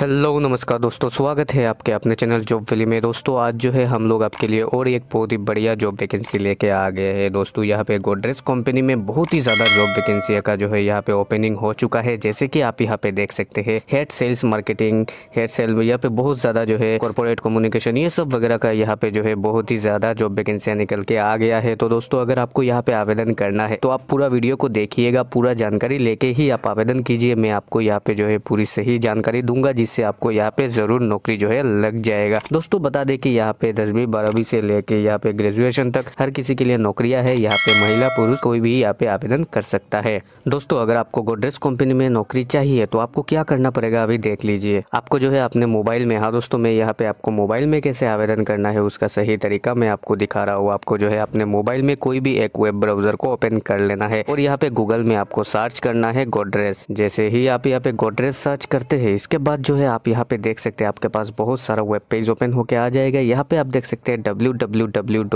hello नमस्कार दोस्तों स्वागत है आपके अपने चैनल जॉब फिली में दोस्तों आज जो है हम लोग आपके लिए और एक बहुत ही बढ़िया जॉब वैकेंसी लेके आ गए हैं दोस्तों यहाँ पे गोडरेज कंपनी में बहुत ही ज़्यादा जॉब वैकेंसी का जो है यहाँ पे ओपनिंग हो चुका है जैसे कि आप यहाँ पे देख सकते हैं head sales marketing head sale यहाँ पे बहुत ज़्यादा जो है कॉर्पोरेट कम्युनिकेशन ये सब वगैरह का यहाँ पे जो है बहुत ही ज़्यादा जॉब वैकेंसियाँ निकल के आ गया है तो दोस्तों अगर आपको यहाँ पे आवेदन करना है तो आप पूरा वीडियो को देखिएगा पूरा जानकारी लेके ही आप आवेदन कीजिए मैं आपको यहाँ पे जो है पूरी सही जानकारी दूंगा जिससे आपको यहाँ पे ज़रूर नौकरी जो है लग जाएगा दोस्तों बता दें कि यहाँ पे दसवीं बारहवीं से लेके यहाँ पे ग्रेजुएशन तक हर किसी के लिए नौकरियां है यहाँ पे महिला पुरुष कोई भी यहाँ पे आवेदन कर सकता है दोस्तों अगर आपको गोड्रेस कंपनी में नौकरी चाहिए तो आपको क्या करना पड़ेगा अभी देख लीजिए आपको जो है अपने मोबाइल में हाँ दोस्तों में यहाँ पे आपको मोबाइल में कैसे आवेदन करना है उसका सही तरीका मैं आपको दिखा रहा हूँ आपको जो है अपने मोबाइल में कोई भी एक वेब ब्राउजर को ओपन कर लेना है और यहाँ पे गूगल में आपको सर्च करना है गोड्रेस जैसे ही आप यहाँ पे गोडरेज सर्च करते हैं इसके बाद जो है आप यहाँ पे देख सकते हैं आपके पास बहुत सारा वेब पेज ओपन होकर आ जाएगा यहाँ पे आप देख सकते हैं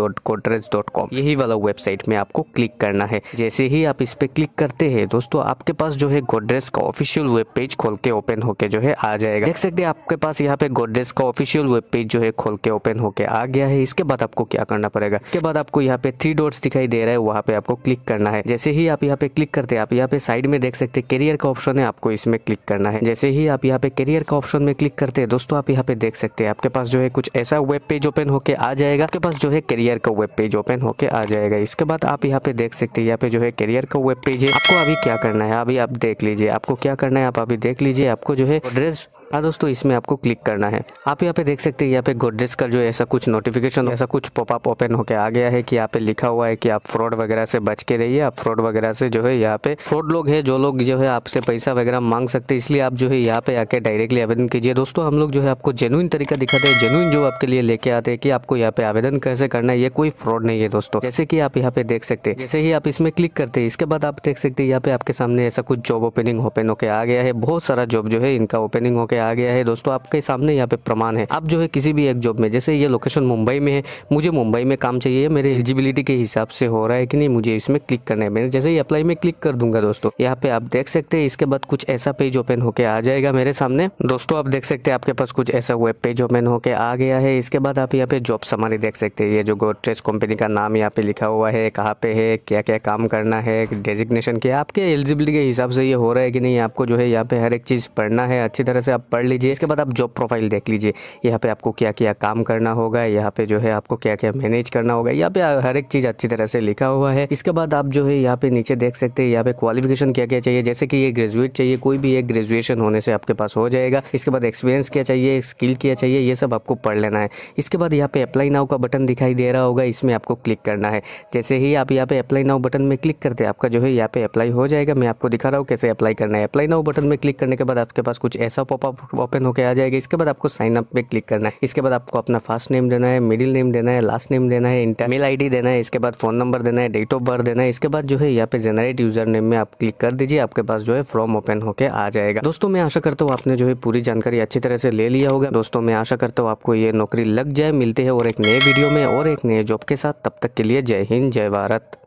कॉम यही वाला वेबसाइट में आपको क्लिक करना है जैसे ही आप इस पे क्लिक करते हैं दोस्तों आपके पास जो है गोडरेज का ऑफिशियल वेब पेज खोल के ओपन होके जो है आ जाएगा देख सकते हैं आपके पास यहाँ पे गोडरेज का ऑफिशियल वेब पेज जो है खोल के ओपन होके आ गया है इसके बाद आपको क्या करना पड़ेगा इसके बाद आपको यहाँ पे थ्री डॉट्स दिखाई दे रहा है वहाँ पे आपको क्लिक करना है जैसे ही आप यहाँ पे क्लिक करते हैं आप यहाँ पे साइड में देख सकते हैं करियर का ऑप्शन है आपको इसमें क्लिक करना है जैसे ही आप यहाँ पे करियर का ऑप्शन में क्लिक करते हैं दोस्तों आप यहाँ पे देख सकते हैं आपके पास जो है कुछ ऐसा वेब पेज ओपन होके आ जाएगा आपके पास जो है करियर का वेब पेज ओपन होके आ जाएगा इसके बाद आप यहाँ पे देख सकते हैं यहाँ पे जो है करियर का वेब पेज है आपको अभी क्या करना है अभी आप देख लीजिए आपको क्या करना है आप अभी देख लीजिए आपको जो है एड्रेस हाँ दोस्तों इसमें आपको क्लिक करना है आप यहाँ पे देख सकते हैं यहाँ पे गोडरेज का जो ऐसा कुछ नोटिफिकेशन ऐसा कुछ पॉपअप ओपन होकर आ गया है कि यहाँ पे लिखा हुआ है कि आप फ्रॉड वगैरह से बच के रहिए आप फ्रॉड वगैरह से जो है यहाँ पे फ्रॉड लोग है जो लोग जो है आपसे पैसा वगैरह मांग सकते हैं इसलिए आप जो है यहाँ पे आके डायरेक्टली आवेदन कीजिए दोस्तों हम लोग जो है आपको जेनुइन तरीका दिखाते हैं जेनुइन जो आपके लिए लेके आते हैं कि आपको यहाँ पे आवेदन कैसे करना है ये कोई फ्रॉड नहीं है दोस्तों जैसे की आप यहाँ पे देख सकते हैं जैसे ही आप इसमें क्लिक करते हैं इसके बाद आप देख सकते हैं यहाँ पे आपके सामने ऐसा कुछ जॉब ओपनिंग ओपन होके आ गया है बहुत सारा जॉब जो है इनका ओपनिंग होके आ गया है दोस्तों आपके सामने यहाँ पे प्रमाण है आप जो है किसी भी एक जॉब में जैसे ये लोकेशन मुंबई में है मुझे मुंबई में काम चाहिए मेरे एलिजिबिलिटी के हिसाब से हो रहा है कि नहीं मुझे इसमें क्लिक करना है मैंने जैसे ही अप्लाई में क्लिक कर दूंगा दोस्तों यहाँ पे आप देख सकते हैं इसके बाद कुछ ऐसा पेज ओपन होके आ जाएगा मेरे सामने दोस्तों आप देख सकते हैं आपके पास कुछ ऐसा वेब पेज ओपन होके आ गया है इसके बाद आप यहाँ पे जॉब समारी देख सकते हैं ये जो गोदरेज कंपनी का नाम यहाँ पे लिखा हुआ है कहाँ पे है क्या क्या काम करना है डेजिग्नेशन क्या आपके एलिजिबिलिटी के हिसाब से ये हो रहा है कि नहीं आपको जो है यहाँ पे हर एक चीज़ पढ़ना है अच्छी तरह से आप पढ़ लीजिए इसके बाद आप जॉब प्रोफाइल देख लीजिए यहाँ पे आपको क्या क्या काम करना होगा यहाँ पे जो है आपको क्या क्या मैनेज करना होगा यहाँ पे हर एक चीज़ अच्छी तरह से लिखा हुआ है इसके बाद आप जो है यहाँ पे नीचे देख सकते हैं यहाँ पे क्वालिफिकेशन क्या क्या चाहिए जैसे कि ये ग्रेजुएट चाहिए कोई भी एक ग्रेजुएशन होने से आपके पास हो जाएगा इसके बाद एक्सपीरियंस क्या चाहिए स्किल क्या चाहिए ये सब आपको पढ़ लेना है इसके बाद यहाँ पे अप्लाई नाउ का बटन दिखाई दे रहा होगा इसमें आपको क्लिक करना है जैसे ही आप यहाँ पे अप्लाई नाउ बटन में क्लिक करते हैं आपका जो है यहाँ पे अप्लाई हो जाएगा मैं आपको दिखा रहा हूँ कैसे अप्लाई करना है अप्लाई नाउ बटन में क्लिक करने के बाद आपके पास कुछ ऐसा पॉपअप ओपन होकर आ जाएगा इसके बाद आपको साइन अप पे क्लिक करना है इसके बाद आपको अपना फर्स्ट नेम देना है मिडिल नेम देना है लास्ट नेम देना है मेल आई देना है इसके बाद फोन नंबर देना है डेट ऑफ बर्थ देना है इसके बाद जो है यहाँ पे जनरेट यूजर नेम में आप क्लिक कर दीजिए आपके पास जो है फॉर्म ओपन होकर आ जाएगा दोस्तों मैं आशा करता हूँ आपने जो है पूरी जानकारी अच्छी तरह से ले लिया होगा दोस्तों मैं आशा करता हूँ आपको ये नौकरी लग जाए मिलते हैं और एक नए वीडियो में और एक नए जॉब के साथ तब तक के लिए जय हिंद जय भारत